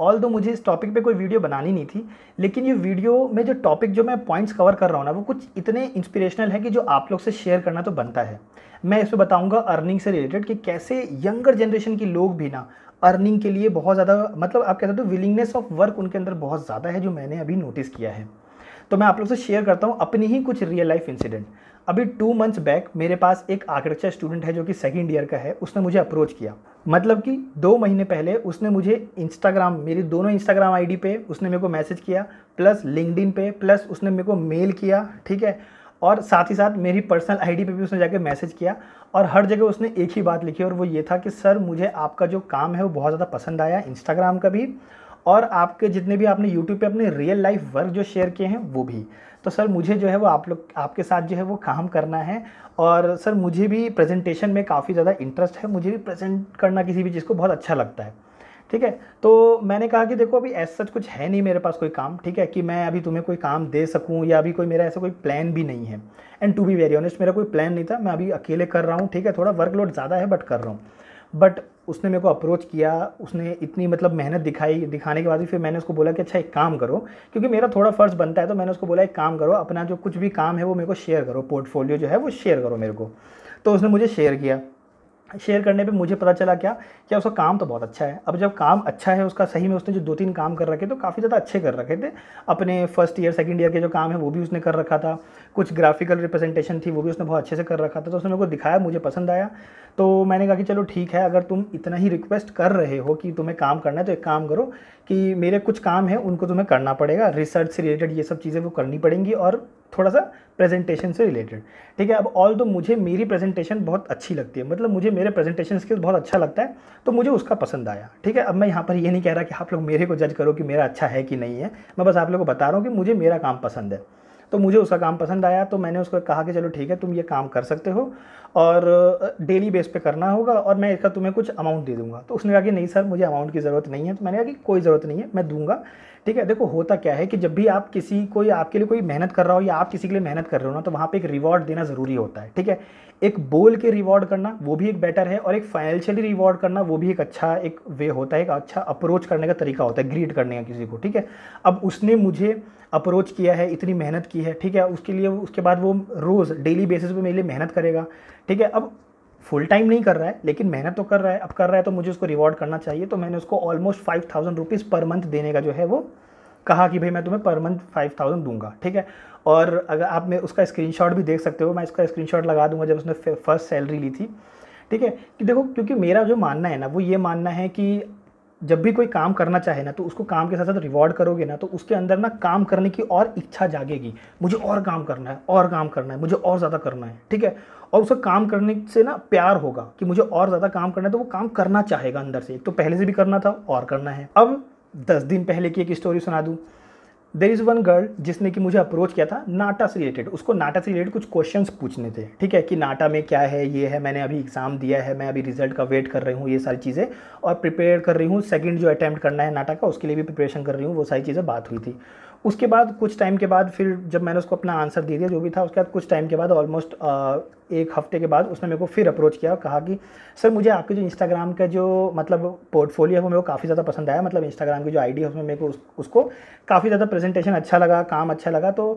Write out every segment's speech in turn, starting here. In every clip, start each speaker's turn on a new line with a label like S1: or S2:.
S1: all दो मुझे इस टॉपिक पे कोई वीडियो बनानी नहीं थी लेकिन ये वीडियो में जो टॉपिक जो मैं पॉइंट्स कवर कर रहा हूँ ना वो कुछ इतने इंस्पिरेशनल है कि जो आप लोग से शेयर करना तो बनता है मैं इसमें बताऊँगा अर्निंग से रिलेटेड कि कैसे यंगर जनरेशन के लोग भी ना अर्निंग के लिए बहुत ज़्यादा मतलब आप कह सकते हो विलिंगनेस ऑफ वर्क उनके अंदर बहुत ज़्यादा है जो मैंने अभी नोटिस किया है तो मैं आप लोग से शेयर करता हूँ अपनी ही कुछ रियल लाइफ इंसिडेंट अभी टू मंथ्स बैक मेरे पास एक आर्किटेक्चर स्टूडेंट है जो कि सेकेंड ईयर का है उसने मुझे अप्रोच किया मतलब कि दो महीने पहले उसने मुझे इंस्टाग्राम मेरी दोनों इंस्टाग्राम आईडी पे उसने मेरे को मैसेज किया प्लस लिंकडिन पे प्लस उसने मेरे को मेल किया ठीक है और साथ ही साथ मेरी पर्सनल आईडी पे भी उसने जाके मैसेज किया और हर जगह उसने एक ही बात लिखी और वो ये था कि सर मुझे आपका जो काम है वो बहुत ज़्यादा पसंद आया इंस्टाग्राम का भी और आपके जितने भी आपने यूट्यूब पे अपने रियल लाइफ वर्क जो शेयर किए हैं वो भी तो सर मुझे जो है वो आप लोग आपके साथ जो है वो काम करना है और सर मुझे भी प्रेजेंटेशन में काफ़ी ज़्यादा इंटरेस्ट है मुझे भी प्रेजेंट करना किसी भी चीज़ को बहुत अच्छा लगता है ठीक है तो मैंने कहा कि देखो अभी ऐसा सच कुछ है नहीं मेरे पास कोई काम ठीक है कि मैं अभी तुम्हें कोई काम दे सकूं या अभी कोई मेरा ऐसा कोई प्लान भी नहीं है and to be very honest मेरा कोई प्लान नहीं था मैं अभी अकेले कर रहा हूँ ठीक है थोड़ा वर्कलोड ज़्यादा है बट कर रहा हूँ बट उसने मेरे को अप्रोच किया उसने इतनी मतलब मेहनत दिखाई दिखाने के बाद भी फिर मैंने उसको बोला कि अच्छा एक काम करो क्योंकि मेरा थोड़ा फ़र्ज़ बनता है तो मैंने उसको बोला एक काम करो अपना जो कुछ भी काम है वो मेरे को शेयर करो पोर्टफोलियो जो है वो शेयर करो मेरे को तो उसने मुझे शेयर किया शेयर करने पे मुझे पता चला क्या कि उसका काम तो बहुत अच्छा है अब जब काम अच्छा है उसका सही में उसने जो दो तीन काम कर रखे तो काफ़ी ज़्यादा अच्छे कर रखे थे अपने फर्स्ट ईयर सेकंड ईयर के जो काम है वो भी उसने कर रखा था कुछ ग्राफिकल रिप्रेजेंटेशन थी वो भी उसने बहुत अच्छे से कर रखा था तो उसने मेरे को दिखाया मुझे पसंद आया तो मैंने कहा कि चलो ठीक है अगर तुम इतना ही रिक्वेस्ट कर रहे हो कि तुम्हें काम करना है तो एक काम करो कि मेरे कुछ काम है उनको तुम्हें करना पड़ेगा रिसर्च से रिलेटेड ये सब चीज़ें वो करनी पड़ेंगी और थोड़ा सा प्रेजेंटेशन से रिलेटेड ठीक है अब ऑल तो मुझे मेरी प्रेजेंटेशन बहुत अच्छी लगती है मतलब मुझे मेरे प्रेजेंटेशन स्किल्स बहुत अच्छा लगता है तो मुझे उसका पसंद आया ठीक है अब मैं यहाँ पर ये नहीं कह रहा कि आप लोग मेरे को जज करो कि मेरा अच्छा है कि नहीं है मैं बस आप लोग को बता रहा हूँ कि मुझे मेरा काम पसंद है तो मुझे उसका काम पसंद आया तो मैंने उसको कहा कि चलो ठीक है तुम ये काम कर सकते हो और डेली बेस पे करना होगा और मैं इसका तुम्हें कुछ अमाउंट दे दूंगा तो उसने कहा कि नहीं सर मुझे अमाउंट की ज़रूरत नहीं है तो मैंने कहा कि कोई ज़रूरत नहीं है मैं दूंगा ठीक है देखो होता क्या है कि जब भी आप किसी कोई आपके लिए कोई मेहनत कर रहा हो या आप किसी के लिए मेहनत कर रहे हो ना तो वहाँ पर एक रिवॉर्ड देना ज़रूरी होता है ठीक है एक बोल के रिवॉर्ड करना वो भी एक बेटर है और एक फाइनेंशियली रिवॉर्ड करना वो भी एक अच्छा एक वे होता है एक अच्छा अप्रोच करने का तरीका होता है ग्रीड करने का किसी को ठीक है अब उसने मुझे अप्रोच किया है इतनी मेहनत की है ठीक है उसके लिए उसके बाद वो रोज़ डेली बेसिस पे मेरे लिए मेहनत करेगा ठीक है अब फुल टाइम नहीं कर रहा है लेकिन मेहनत तो कर रहा है अब कर रहा है तो मुझे उसको रिवॉर्ड करना चाहिए तो मैंने उसको almost five thousand rupees per month देने का जो है वो कहा कि भाई मैं तुम्हें पर मंथ फाइव थाउजेंड दूंगा ठीक है और अगर आप मैं उसका स्क्रीनशॉट भी देख सकते हो मैं इसका स्क्रीनशॉट लगा दूंगा जब उसने फर्स्ट सैलरी ली थी ठीक है कि देखो क्योंकि मेरा जो मानना है ना वो ये मानना है कि जब भी कोई काम करना चाहे ना तो उसको काम के साथ साथ रिवॉर्ड करोगे ना तो उसके अंदर ना काम करने की और इच्छा जागेगी मुझे और काम करना है और काम करना है मुझे और ज़्यादा करना है ठीक है और उसका काम करने से ना प्यार होगा कि मुझे और ज़्यादा काम करना है तो वो काम करना चाहेगा अंदर से एक तो पहले से भी करना था और करना है अब दस दिन पहले की एक स्टोरी सुना दूँ देर इज़ वन गर्ल जिसने कि मुझे अप्रोच किया था नाटा से रिलेटेड उसको नाटा से रिलेटेड कुछ क्वेश्चन पूछने थे ठीक है कि नाटा में क्या है ये है मैंने अभी एग्ज़ाम दिया है मैं अभी रिजल्ट का वेट कर रही हूँ ये सारी चीज़ें और प्रिपेयर कर रही हूँ सेकेंड जो अटैम्प्ट करना है नाटा का उसके लिए भी प्रिपरेशन कर रही हूँ वो सारी चीज़ें बात हुई थी उसके बाद कुछ टाइम के बाद फिर जब मैंने उसको अपना आंसर दे दिया जो भी था उसके बाद कुछ टाइम के बाद ऑलमोस्ट एक हफ्ते के बाद उसने मेरे को फिर अप्रोच किया और कहा कि सर मुझे आपके जो इंस्टाग्राम का जो मतलब पोर्टफोलियो है वो मेरे को काफ़ी ज़्यादा पसंद आया मतलब इंस्टाग्राम की जो आईडी है उसमें मेरे को उस, उसको काफ़ी ज़्यादा प्रेजेंटेशन अच्छा लगा काम अच्छा लगा तो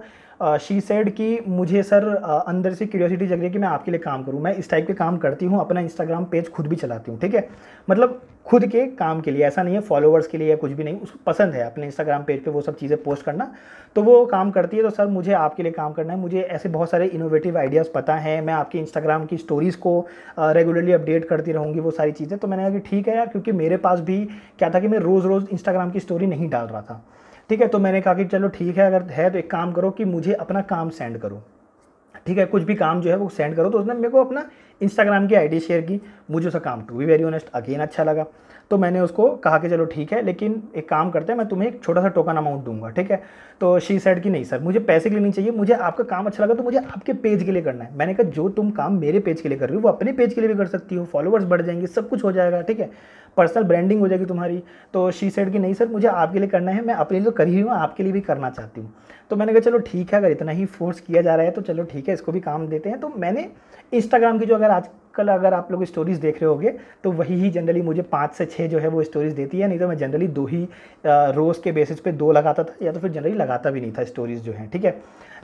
S1: शी सेड कि मुझे सर अंदर से क्यूरियोसिटी जग रही है कि मैं आपके लिए काम करूँ मैं इस टाइप के काम करती हूँ अपना इंस्टाग्राम पेज खुद भी चलाती हूँ ठीक है मतलब खुद के काम के लिए ऐसा नहीं है फॉलोअर्स के लिए या कुछ भी नहीं उसको पसंद है अपने इंस्टाग्राम पेज पे वो सब चीज़ें पोस्ट करना तो वो काम करती है तो सर मुझे आपके लिए काम करना है मुझे ऐसे बहुत सारे इनोवेटिव आइडियाज़ पता हैं मैं आपकी इंस्टाग्राम की स्टोरीज़ को रेगुलरली अपडेट करती रहूँगी वो सारी चीज़ें तो मैंने कहा कि ठीक है यार क्योंकि मेरे पास भी क्या था कि मैं रोज़ रोज़ इंस्टाग्राम की स्टोरी नहीं डाल रहा था ठीक है तो मैंने कहा कि चलो ठीक है अगर है तो एक काम करो कि मुझे अपना काम सेंड करो ठीक है कुछ भी काम जो है वो सेंड करो तो उसने मेरे को अपना इंस्टाग्राम की आईडी शेयर की मुझे उसका काम to be very honest again अच्छा लगा तो मैंने उसको कहा कि चलो ठीक है लेकिन एक काम करते हैं मैं तुम्हें एक छोटा सा टोकन अमाउंट दूंगा ठीक है तो शी सेड कि नहीं सर मुझे पैसे के लिए नहीं चाहिए मुझे आपका काम अच्छा लगा तो मुझे आपके पेज के लिए करना है मैंने कहा जो तुम काम मेरे पेज के लिए कर रही हो वो अपने पेज के लिए भी कर सकती हो फॉलोअर्स बढ़ जाएंगे सब कुछ हो जाएगा ठीक है पर्सनल ब्रांडिंग हो जाएगी तुम्हारी तो शी सेड कि नहीं सर मुझे आपके लिए करना है मैं अपने लिए तो कर ही हूँ आपके लिए भी करना चाहती हूँ तो मैंने कहा चलो ठीक है अगर इतना ही फोर्स किया जा रहा है तो चलो ठीक है इसको भी काम देते हैं तो मैंने इंस्टाग्राम की जो अगर आज कल अगर आप लोग स्टोरीज़ देख रहे होगे तो वही ही जनरली मुझे पाँच से छः जो है वो स्टोरीज़ देती है नहीं तो मैं जनरली दो ही रोज़ के बेसिस पे दो लगाता था या तो फिर जनरली लगाता भी नहीं था स्टोरीज़ जो हैं ठीक है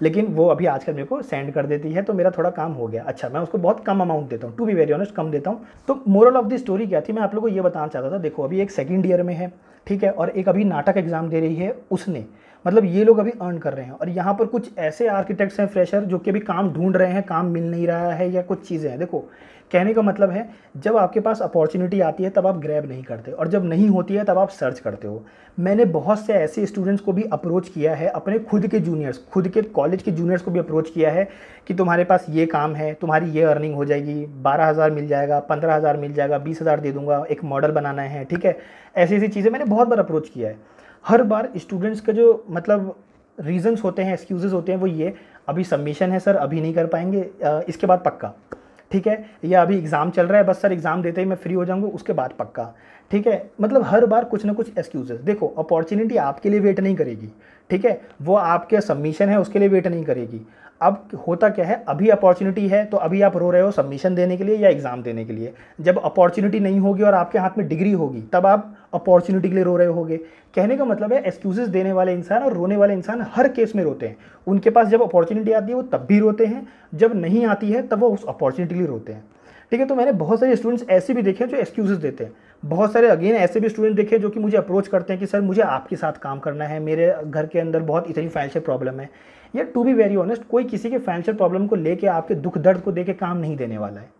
S1: लेकिन वो अभी आजकल मेरे को सेंड कर देती है तो मेरा थोड़ा काम हो गया अच्छा मैं उसको बहुत कम अमाउंट देता हूँ टू बी वेरी ऑनेस्ट कम देता हूँ तो मोरल ऑफ द स्टोरी क्या थी मैं आप लोग को ये बताना चाहता था देखो अभी एक सेकेंड ईयर में है ठीक है और एक अभी नाटक एग्ज़ाम दे रही है उसने मतलब ये लोग अभी अर्न कर रहे हैं और यहाँ पर कुछ ऐसे आर्किटेक्ट्स हैं फ्रेशर जो कि अभी काम ढूंढ रहे हैं काम मिल नहीं रहा है या कुछ चीज़ें हैं देखो कहने का मतलब है जब आपके पास अपॉर्चुनिटी आती है तब आप ग्रैब नहीं करते और जब नहीं होती है तब आप सर्च करते हो मैंने बहुत से ऐसे स्टूडेंट्स को भी अप्रोच किया है अपने खुद के जूनियर्स खुद के कॉलेज के जूनियर्स को भी अप्रोच किया है कि तुम्हारे पास ये काम है तुम्हारी ये अर्निंग हो जाएगी बारह हज़ार मिल जाएगा पंद्रह हज़ार मिल जाएगा बीस हज़ार दे दूंगा एक मॉडल बनाना है ठीक है ऐसी ऐसी चीज़ें मैंने बहुत बार अप्रोच किया है हर बार स्टूडेंट्स का जो मतलब रीजंस होते हैं एक्सक्यूजेज होते हैं वो ये अभी सबमिशन है सर अभी नहीं कर पाएंगे इसके बाद पक्का ठीक है या अभी एग्ज़ाम चल रहा है बस सर एग्ज़ाम देते ही मैं फ्री हो जाऊंगा उसके बाद पक्का ठीक है मतलब हर बार कुछ ना कुछ एक्सक्यूजेस देखो अपॉर्चुनिटी आपके लिए वेट नहीं करेगी ठीक है वो आपके सबमिशन है उसके लिए वेट नहीं करेगी अब होता क्या है अभी अपॉर्चुनिटी है तो अभी आप रो रहे हो सबमिशन देने के लिए या एग्ज़ाम देने के लिए जब अपॉर्चुनिटी नहीं होगी और आपके हाथ में डिग्री होगी तब आप अपॉर्चुनिटी के लिए रो रहे होगे कहने का मतलब है एक्सक्यूजेज देने वाले इंसान और रोने वाले इंसान हर केस में रोते हैं उनके पास जब अपॉर्चुनिटी आती है वो तब भी रोते हैं जब नहीं आती है तब वो उस अपॉर्चुनिटी के लिए रोते हैं ठीक है तो मैंने बहुत सारे स्टूडेंट्स ऐसे भी देखे हैं जो एक्सक्यूजेज देते हैं बहुत सारे अगेन ऐसे भी स्टूडेंट देखे जो कि मुझे अप्रोच करते हैं कि सर मुझे आपके साथ काम करना है मेरे घर के अंदर बहुत इतनी फाइनेंशियल प्रॉब्लम है या टू बी वेरी ऑनेस्ट कोई किसी के फाइनेंशियल प्रॉब्लम को लेके आपके दुख दर्द को देके काम नहीं देने वाला है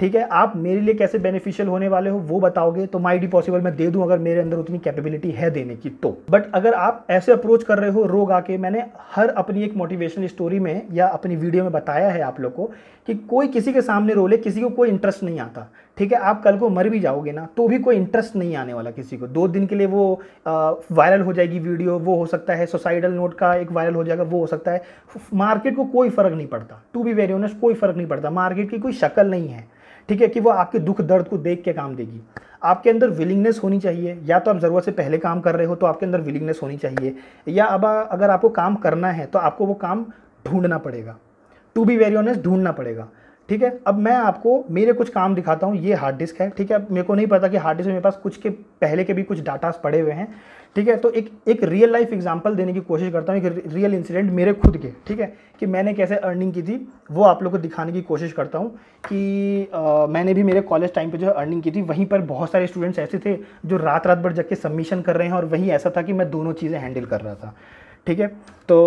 S1: ठीक है आप मेरे लिए कैसे बेनिफिशियल होने वाले हो वो बताओगे तो माई डी पॉसिबल मैं दे दूं अगर मेरे अंदर उतनी कैपेबिलिटी है देने की तो बट अगर आप ऐसे अप्रोच कर रहे हो रोग आके मैंने हर अपनी एक मोटिवेशनल स्टोरी में या अपनी वीडियो में बताया है आप लोग को कि कोई किसी के सामने रो ले किसी को कोई इंटरेस्ट नहीं आता ठीक है आप कल को मर भी जाओगे ना तो भी कोई इंटरेस्ट नहीं आने वाला किसी को दो दिन के लिए वो वायरल हो जाएगी वीडियो वो हो सकता है सोसाइडल नोट का एक वायरल हो जाएगा वो हो सकता है मार्केट को कोई फ़र्क नहीं पड़ता टू बी वेरी ऑनेस्ट कोई फ़र्क नहीं पड़ता मार्केट की कोई शक्ल नहीं है ठीक है कि वो आपके दुख दर्द को देख के काम देगी आपके अंदर विलिंगनेस होनी चाहिए या तो आप ज़रूरत से पहले काम कर रहे हो तो आपके अंदर विलिंगनेस होनी चाहिए या अब अगर आपको काम करना है तो आपको वो काम ढूंढना पड़ेगा टू बी वेरी ऑनेस्ट ढूंढना पड़ेगा ठीक है अब मैं आपको मेरे कुछ काम दिखाता हूँ ये हार्ड डिस्क है ठीक है अब मेरे को नहीं पता कि हार्ड डिस्क मेरे पास कुछ के पहले के भी कुछ डाटास पड़े हुए हैं ठीक है तो एक एक रियल लाइफ एग्जांपल देने की कोशिश करता हूँ एक रियल इंसिडेंट मेरे खुद के ठीक है कि मैंने कैसे अर्निंग की थी वो आप लोग को दिखाने की कोशिश करता हूँ कि आ, मैंने भी मेरे कॉलेज टाइम पे जो है अर्निंग की थी वहीं पर बहुत सारे स्टूडेंट्स ऐसे थे जो रात रात भर जग के सबमिशन कर रहे हैं और वहीं ऐसा था कि मैं दोनों चीज़ें हैंडल कर रहा था ठीक है तो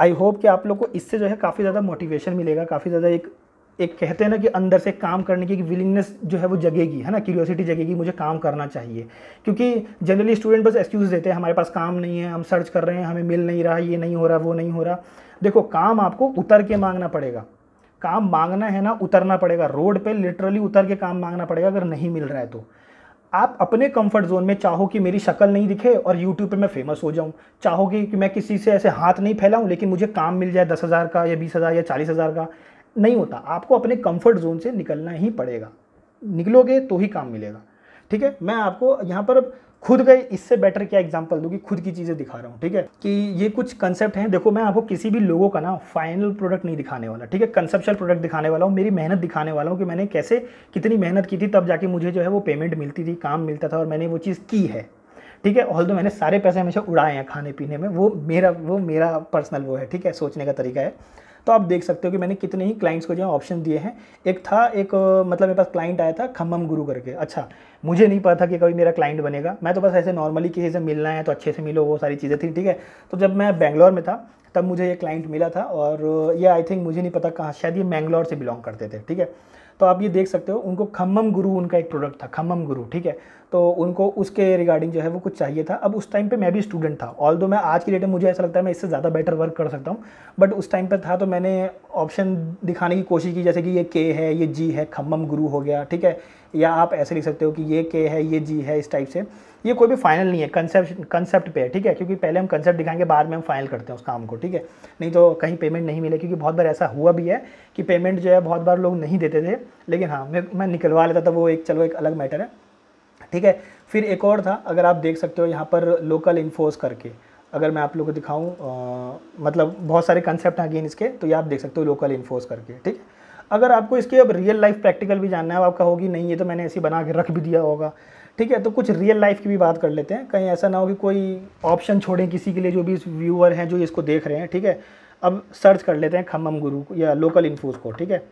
S1: आई होप कि आप लोग को इससे जो है काफ़ी ज़्यादा मोटिवेशन मिलेगा काफ़ी ज़्यादा एक एक कहते हैं ना कि अंदर से काम करने की विलिंगनेस जो है वो जगेगी है ना क्यूरियोसिटी जगेगी मुझे काम करना चाहिए क्योंकि जनरली स्टूडेंट बस एक्सक्यूज़ देते हैं हमारे पास काम नहीं है हम सर्च कर रहे हैं हमें मिल नहीं रहा ये नहीं हो रहा वो नहीं हो रहा देखो काम आपको उतर के मांगना पड़ेगा काम मांगना है ना उतरना पड़ेगा रोड पर लिटरली उतर के काम मांगना पड़ेगा अगर नहीं मिल रहा है तो आप अपने कंफर्ट जोन में चाहो कि मेरी शक्ल नहीं दिखे और यूट्यूब पे मैं फेमस हो जाऊँ चाहोगे कि मैं किसी से ऐसे हाथ नहीं फैलाऊँ लेकिन मुझे काम मिल जाए दस हज़ार का या बीस हज़ार या चालीस हज़ार का नहीं होता आपको अपने कंफर्ट जोन से निकलना ही पड़ेगा निकलोगे तो ही काम मिलेगा ठीक है मैं आपको यहाँ पर खुद का इससे बेटर क्या एग्जांपल दूँगी कि खुद की चीज़ें दिखा रहा हूँ ठीक है कि ये कुछ कंसेप्ट हैं देखो मैं आपको किसी भी लोगों का ना फाइनल प्रोडक्ट नहीं दिखाने वाला ठीक है कंसेप्शल प्रोडक्ट दिखाने वाला हूँ मेरी मेहनत दिखाने वाला हूँ कि मैंने कैसे कितनी मेहनत की थी तब जाके मुझे जो है वो पेमेंट मिलती थी काम मिलता था और मैंने वो चीज़ की है ठीक है ऑल दो मैंने सारे पैसे हमेशा उड़ाए हैं खाने पीने में वो मेरा वो मेरा पर्सनल वो है ठीक है सोचने का तरीका है तो आप देख सकते हो कि मैंने कितने ही क्लाइंट्स को जो है ऑप्शन दिए हैं एक था एक मतलब मेरे पास क्लाइंट आया था खम्भम गुरु करके अच्छा मुझे नहीं पता था कि कभी मेरा क्लाइंट बनेगा मैं तो बस ऐसे नॉर्मली किसी से मिलना है तो अच्छे से मिलो वो सारी चीज़ें थी ठीक है तो जब मैं बैंगलोर में था तब मुझे ये क्लाइंट मिला था और ये आई थिंक मुझे नहीं पता कहाँ शायद ये मैंगलोर से बिलोंग करते थे ठीक है तो आप ये देख सकते हो उनको खम्भम गुरु उनका एक प्रोडक्ट था खम्भम गुरु ठीक है तो उनको उसके रिगार्डिंग जो है वो कुछ चाहिए था अब उस टाइम पे मैं भी स्टूडेंट था ऑल दो मैं आज की डेट में मुझे ऐसा लगता है मैं इससे ज़्यादा बेटर वर्क कर सकता हूँ बट उस टाइम पर था तो मैंने ऑप्शन दिखाने की कोशिश की जैसे कि ये के है ये जी है खम्भम गुरु हो गया ठीक है या आप ऐसे लिख सकते हो कि ये के है ये जी है इस टाइप से ये कोई भी फाइनल नहीं है कंसेप्ट कंसेप्ट पे है ठीक है क्योंकि पहले हम कंसेप्ट दिखाएंगे बाद में हम फाइनल करते हैं उस काम को ठीक है नहीं तो कहीं पेमेंट नहीं मिले क्योंकि बहुत बार ऐसा हुआ भी है कि पेमेंट जो है बहुत बार लोग नहीं देते थे लेकिन हाँ मैं मैं निकलवा लेता था वो एक चलो एक अलग मैटर है ठीक है फिर एक और था अगर आप देख सकते हो यहाँ पर लोकल इन्फोर्स करके अगर मैं आप लोग को दिखाऊँ मतलब बहुत सारे कंसेप्ट हैं अगेन इसके तो ये आप देख सकते हो लोकल इन्फोर्स करके ठीक है अगर आपको इसके अब रियल लाइफ प्रैक्टिकल भी जानना है आपका होगी नहीं ये तो मैंने ऐसे बना के रख भी दिया होगा ठीक है तो कुछ रियल लाइफ की भी बात कर लेते हैं कहीं ऐसा ना हो कि कोई ऑप्शन छोड़ें किसी के लिए जो भी व्यूअर हैं जो इसको देख रहे हैं ठीक है अब सर्च कर लेते हैं खम्बम गुरु या लोकल इन्फोज को ठीक है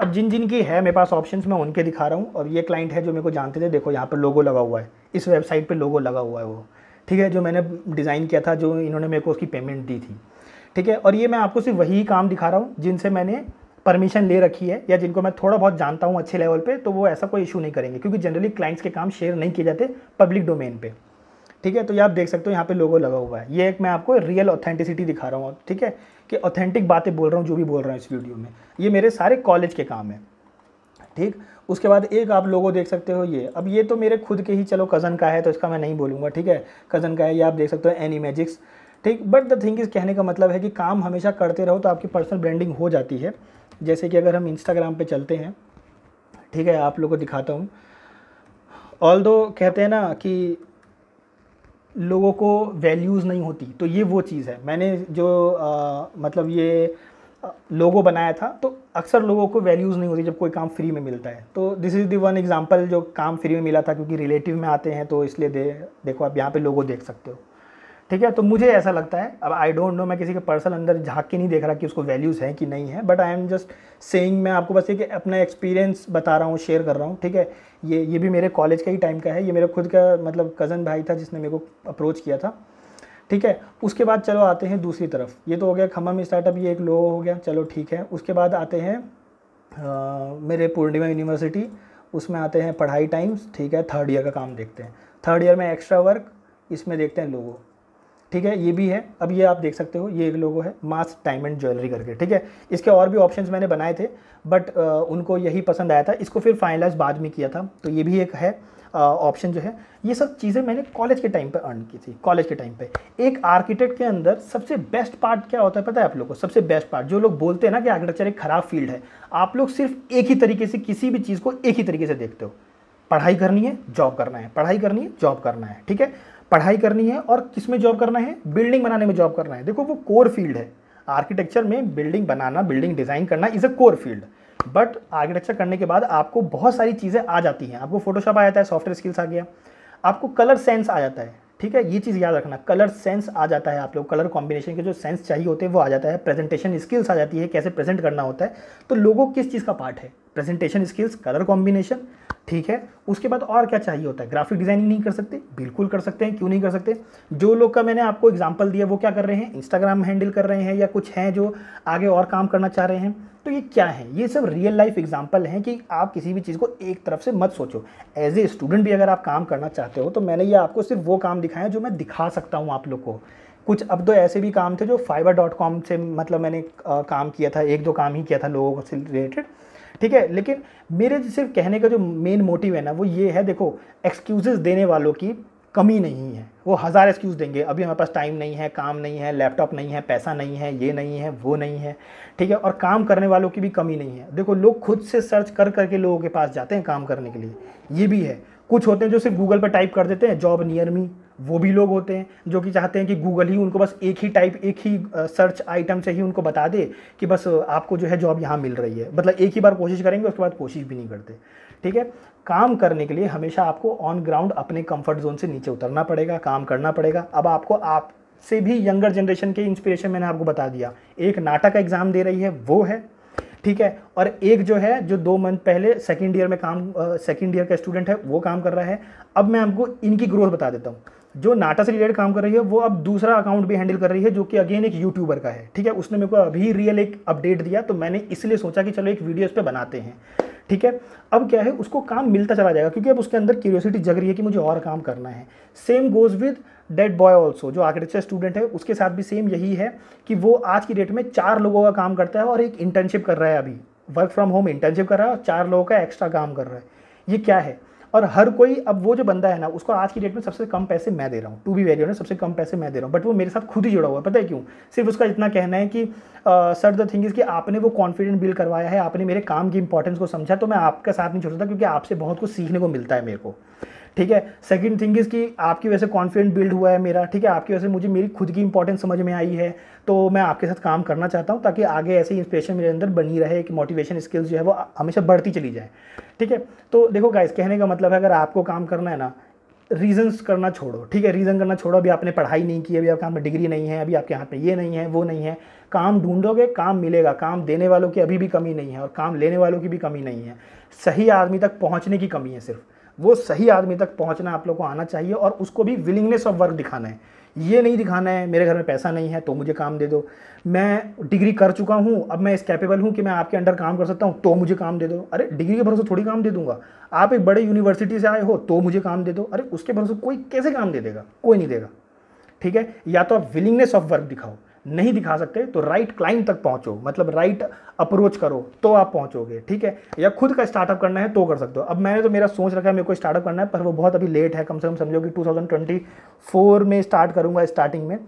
S1: अब जिन जिन की है मेरे पास ऑप्शंस मैं उनके दिखा रहा हूँ और ये क्लाइंट है जो मेरे को जानते थे देखो यहाँ पर लोगो लगा हुआ है इस वेबसाइट पर लोगो लगा हुआ है वो ठीक है जो मैंने डिज़ाइन किया था जो इन्होंने मेरे को उसकी पेमेंट दी थी ठीक है और ये मैं आपको सिर्फ वही काम दिखा रहा हूँ जिनसे मैंने परमिशन ले रखी है या जिनको मैं थोड़ा बहुत जानता हूँ अच्छे लेवल पे तो वो ऐसा कोई इशू नहीं करेंगे क्योंकि जनरली क्लाइंट्स के काम शेयर नहीं किए जाते पब्लिक डोमेन पे ठीक है तो ये आप देख सकते हो यहाँ पे लोगो लगा हुआ है ये एक मैं आपको रियल ऑथेंटिसिटी दिखा रहा हूँ ठीक है कि ऑथेंटिक बातें बोल रहा हूँ जो भी बोल रहा हूँ इस वीडियो में ये मेरे सारे कॉलेज के काम है ठीक उसके बाद एक आप लोगों देख सकते हो ये अब ये तो मेरे खुद के ही चलो कज़न का है तो इसका मैं नहीं बोलूँगा ठीक है कज़न का है ये आप देख सकते हो एनी मैजिक्स ठीक बट द थिंग इज़ कहने का मतलब है कि काम हमेशा करते रहो तो आपकी पर्सनल ब्रांडिंग हो जाती है जैसे कि अगर हम इंस्टाग्राम पे चलते हैं ठीक है आप लोगों को दिखाता हूँ ऑल दो कहते हैं ना कि लोगों को वैल्यूज़ नहीं होती तो ये वो चीज़ है मैंने जो आ, मतलब ये लोगो बनाया था तो अक्सर लोगों को वैल्यूज़ नहीं होती जब कोई काम फ्री में मिलता है तो this is the one example जो काम फ्री में मिला था क्योंकि रिलेटिव में आते हैं तो इसलिए दे देखो आप यहाँ पे लोगो देख सकते हो ठीक है तो मुझे ऐसा लगता है अब आई डोंट नो मैं किसी के पर्सनल अंदर झाँक के नहीं देख रहा कि उसको वैल्यूज़ हैं कि नहीं है but I am just saying मैं आपको बस एक अपना एक्सपीरियंस बता रहा हूँ शेयर कर रहा हूँ ठीक है ये ये भी मेरे कॉलेज का ही टाइम का है ये मेरे खुद का मतलब कज़न भाई था जिसने मेरे को अप्रोच किया था ठीक है उसके बाद चलो आते हैं दूसरी तरफ ये तो हो गया खम्मा स्टार्टअप ये एक लो हो गया चलो ठीक है उसके बाद आते हैं मेरे पूर्णिमा यूनिवर्सिटी उसमें आते हैं पढ़ाई टाइम्स ठीक है थर्ड ईयर का काम देखते हैं थर्ड ईयर में एक्स्ट्रा वर्क इसमें देखते हैं लोगों ठीक है ये भी है अब ये आप देख सकते हो ये एक लोगो है मास डायमंड ज्वेलरी करके ठीक है इसके और भी ऑप्शंस मैंने बनाए थे बट उनको यही पसंद आया था इसको फिर फाइनलाइज बाद में किया था तो ये भी एक है ऑप्शन जो है ये सब चीज़ें मैंने कॉलेज के टाइम पर अर्न की थी कॉलेज के टाइम पे एक आर्किटेक्ट के अंदर सबसे बेस्ट पार्ट क्या होता है पता है आप लोग को सबसे बेस्ट पार्ट जो लोग बोलते हैं ना कि आर्किटेक्चर एक ख़राब फील्ड है आप लोग सिर्फ एक ही तरीके से किसी भी चीज़ को एक ही तरीके से देखते हो पढ़ाई करनी है जॉब करना है पढ़ाई करनी है जॉब करना है ठीक है पढ़ाई करनी है और किस में जॉब करना है बिल्डिंग बनाने में जॉब करना है देखो वो कोर फील्ड है आर्किटेक्चर में बिल्डिंग बनाना बिल्डिंग डिज़ाइन करना is a core field but architecture करने के बाद आपको बहुत सारी चीज़ें आ जाती हैं आपको फोटोशॉप आ जाता है सॉफ्टवेयर स्किल्स आ गया आपको कलर सेंस आ जाता है ठीक है ये चीज़ याद रखना कलर सेंस आ जाता है आप लोग कलर कॉम्बिनेशन के जो सेंस चाहिए होते हैं वो आ जाता है प्रेजेंटेशन स्किल्स आ जाती है कैसे प्रेजेंट करना होता है तो लोगों किस चीज़ का पार्ट है प्रेजेंटेशन स्किल्स कलर कॉम्बिनेशन ठीक है उसके बाद और क्या चाहिए होता है ग्राफिक डिज़ाइनिंग नहीं कर सकते बिल्कुल कर सकते हैं क्यों नहीं कर सकते जो लोग का मैंने आपको एग्जाम्पल दिया वो क्या कर रहे हैं इंस्टाग्राम हैंडल कर रहे हैं या कुछ हैं जो आगे और काम करना चाह रहे हैं तो ये क्या है ये सब रियल लाइफ एग्जाम्पल हैं कि आप किसी भी चीज़ को एक तरफ से मत सोचो एज ए स्टूडेंट भी अगर आप काम करना चाहते हो तो मैंने ये आपको सिर्फ वो काम दिखाया जो मैं दिखा सकता हूँ आप लोग को कुछ अब तो ऐसे भी काम थे जो फाइबर डॉट कॉम से मतलब मैंने काम किया था एक दो काम ही किया था लोगों से रिलेटेड ठीक है लेकिन मेरे सिर्फ कहने का जो मेन मोटिव है ना वो ये है देखो एक्सक्यूजेज देने वालों की कमी नहीं है वो हज़ार एक्सक्यूज़ देंगे अभी हमारे पास टाइम नहीं है काम नहीं है लैपटॉप नहीं है पैसा नहीं है ये नहीं है वो नहीं है ठीक है और काम करने वालों की भी कमी नहीं है देखो लोग खुद से सर्च कर करके लोगों के पास जाते हैं काम करने के लिए ये भी है कुछ होते हैं जो सिर्फ गूगल पर टाइप कर देते हैं जॉब नियर मी वो भी लोग होते हैं जो कि चाहते हैं कि गूगल ही उनको बस एक ही टाइप एक ही सर्च आइटम से ही उनको बता दे कि बस आपको जो है जॉब यहाँ मिल रही है मतलब एक ही बार कोशिश करेंगे उसके बाद कोशिश भी नहीं करते ठीक है काम करने के लिए हमेशा आपको ऑन ग्राउंड अपने कंफर्ट जोन से नीचे उतरना पड़ेगा काम करना पड़ेगा अब आपको आप से भी यंगर जनरेशन के इंस्पिरेशन मैंने आपको बता दिया एक नाटक एग्ज़ाम दे रही है वो है ठीक है और एक जो है जो दो मंथ पहले सेकेंड ईयर में काम सेकेंड ईयर का स्टूडेंट है वो काम कर रहा है अब मैं आपको इनकी ग्रोथ बता देता हूँ जो नाटा से रिलेटेड काम कर रही है वो अब दूसरा अकाउंट भी हैंडल कर रही है जो कि अगेन एक यूट्यूबर का है ठीक है उसने मेरे को अभी रियल एक अपडेट दिया तो मैंने इसलिए सोचा कि चलो एक वीडियो इस पर बनाते हैं ठीक है अब क्या है उसको काम मिलता चला जाएगा क्योंकि अब उसके अंदर क्यूरियोसिटी जग रही है कि मुझे और काम करना है same goes with dead boy also जो आर्किटेक्चर स्टूडेंट है उसके साथ भी सेम यही है कि वो आज की डेट में चार लोगों का काम करता है और एक इंटर्नशिप कर रहा है अभी वर्क फ्रॉम होम इंटर्नशिप कर रहा है और चार लोगों का एक्स्ट्रा काम कर रहा है ये क्या है और हर कोई अब वो जो बंदा है ना उसको आज की डेट में सबसे कम पैसे मैं दे रहा हूँ टू बी वेरी सबसे कम पैसे मैं दे रहा हूँ बट वो मेरे साथ खुद ही जुड़ा हुआ है पता है क्यों सिर्फ उसका इतना कहना है कि सर द थिंग इज़ कि आपने वो कॉन्फिडेंट बिल्ड करवाया है आपने मेरे काम की इंपॉर्टेंस को समझा तो मैं आपका साथ नहीं छोड़ सकता क्योंकि आपसे बहुत कुछ सीखने को मिलता है मेरे को ठीक है सेकंड थिंग इज़ कि आपकी वजह से कॉन्फिडेंट बिल्ड हुआ है मेरा ठीक है आपकी वजह से मुझे मेरी खुद की इंपॉर्टेंस समझ में आई है तो मैं आपके साथ काम करना चाहता हूँ ताकि आगे ऐसे इंस्पिरेशन मेरे अंदर बनी रहे कि मोटिवेशन स्किल्स जो है वो हमेशा बढ़ती चली जाए ठीक है तो देखो गाइस कहने का मतलब है अगर आपको काम करना है ना रीजंस करना छोड़ो ठीक है रीज़न करना छोड़ो अभी आपने पढ़ाई नहीं की अभी आपके हाथ में डिग्री नहीं है अभी आपके हाथ में ये नहीं है वो नहीं है काम ढूंढोगे काम मिलेगा काम देने वालों की अभी भी कमी नहीं है और काम लेने वालों की भी कमी नहीं है सही आदमी तक पहुँचने की कमी है सिर्फ वो सही आदमी तक पहुंचना आप लोग को आना चाहिए और उसको भी विलिंगनेस ऑफ वर्क दिखाना है ये नहीं दिखाना है मेरे घर में पैसा नहीं है तो मुझे काम दे दो मैं डिग्री कर चुका हूँ अब मैं इस कैपेबल हूँ कि मैं आपके अंडर काम कर सकता हूँ तो मुझे काम दे दो अरे डिग्री के भरोसे थोड़ी काम दे दूंगा आप एक बड़े यूनिवर्सिटी से आए हो तो मुझे काम दे दो अरे उसके भरोसे कोई कैसे काम दे देगा कोई नहीं देगा ठीक है या तो आप विलिंगनेस ऑफ वर्क दिखाओ नहीं दिखा सकते तो राइट क्लाइंट तक पहुंचो मतलब राइट अप्रोच करो तो आप पहुंचोगे ठीक है या खुद का स्टार्टअप करना है तो कर सकते हो अब मैंने तो मेरा सोच रखा है मेरे को स्टार्टअप करना है पर वो बहुत अभी लेट है कम से कम समझो कि 2024 में स्टार्ट करूंगा स्टार्टिंग में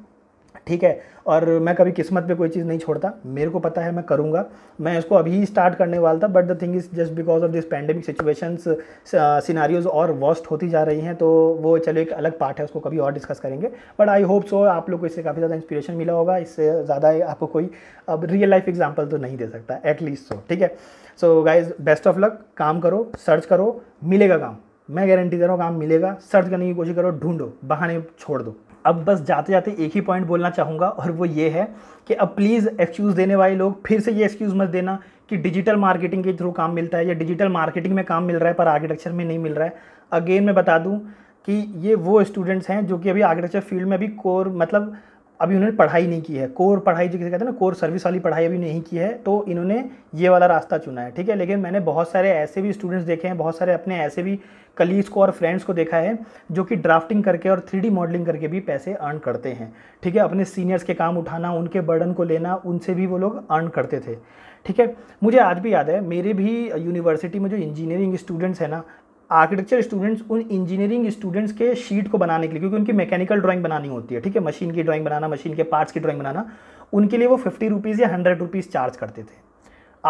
S1: ठीक है और मैं कभी किस्मत पे कोई चीज़ नहीं छोड़ता मेरे को पता है मैं करूँगा मैं इसको अभी स्टार्ट करने वाला था but the thing is just because of this pandemic situations scenarios और वर्स्ट होती जा रही हैं तो वो चलो एक अलग पार्ट है उसको कभी और डिस्कस करेंगे बट आई होप सो आप लोग को इससे काफ़ी ज़्यादा इंस्पिरेशन मिला होगा इससे ज़्यादा आपको कोई अब रियल लाइफ एग्जाम्पल तो नहीं दे सकता एटलीस्ट सो ठीक है so guys best of luck काम करो सर्च करो मिलेगा काम मैं गारंटी दे रहा हूँ काम मिलेगा सर्च करने की कोशिश करो ढूंढो बहाने छोड़ दो अब बस जाते जाते एक ही पॉइंट बोलना चाहूँगा और वो ये है कि अब प्लीज़ एक्सक्यूज़ देने वाले लोग फिर से ये एक्सक्यूज़ मत देना कि डिजिटल मार्केटिंग के थ्रू काम मिलता है या डिजिटल मार्केटिंग में काम मिल रहा है पर आर्किटेक्चर में नहीं मिल रहा है अगेन मैं बता दूँ कि ये वो स्टूडेंट्स हैं जो कि अभी आर्किटेक्चर फील्ड में अभी कोर मतलब अभी उन्होंने पढ़ाई नहीं की है कोर पढ़ाई जो कहते हैं ना कोर सर्विस वाली पढ़ाई अभी नहीं की है तो इन्होंने ये वाला रास्ता चुना है ठीक है लेकिन मैंने बहुत सारे ऐसे भी स्टूडेंट्स देखे हैं बहुत सारे अपने ऐसे भी कलीग्स को और फ्रेंड्स को देखा है जो कि ड्राफ्टिंग करके और थ्री मॉडलिंग करके भी पैसे अर्न करते हैं ठीक है अपने सीनियर्स के काम उठाना उनके बर्डन को लेना उनसे भी वो लोग अर्न करते थे ठीक है मुझे आज भी याद है मेरे भी यूनिवर्सिटी में जो इंजीनियरिंग स्टूडेंट्स हैं ना आर्किटेक्चर स्टूडेंट्स उन इंजीनियरिंग स्टूडेंट्स के शीट को बनाने के लिए क्योंकि उनकी मैकेनिकल ड्राइंग बनानी होती है ठीक है मशीन की ड्राइंग बनाना मशीन के पार्ट्स की ड्राइंग बनाना उनके लिए वो फिफ्टी रुपीज़ या हंड्रेड रुपीज़ चार्ज करते थे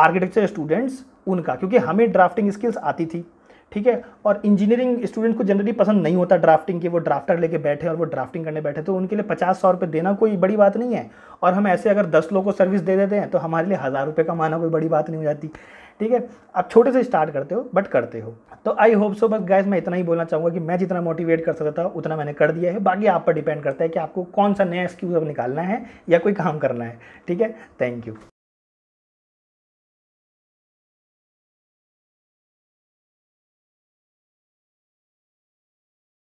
S1: आर्किटेक्चर स्टूडेंट्स उनका क्योंकि हमें ड्राफ्टिंग स्किल्स आती थी ठीक है और इंजीनियरिंग स्टूडेंट को जनरली पसंद नहीं होता ड्राफ्टिंग की वो ड्राफ्टर लेके बैठे और वो ड्राफ्टिंग करने बैठे तो उनके लिए पचास सौ रुपये देना कोई बड़ी बात नहीं है और हम ऐसे अगर दस लोगों को सर्विस दे देते हैं तो हमारे लिए हज़ार रुपये कमाना कोई बड़ी बात नहीं हो जाती ठीक है आप छोटे से स्टार्ट करते हो बट करते हो तो आई होप सो बस गैस मैं इतना ही बोलना चाहूँगा कि मैं जितना मोटिवेट कर सकता था उतना मैंने कर दिया है बाकी आप पर डिपेंड करता है कि आपको कौन सा नया एक्सक्यूज अब निकालना है या कोई काम करना है ठीक है थैंक यू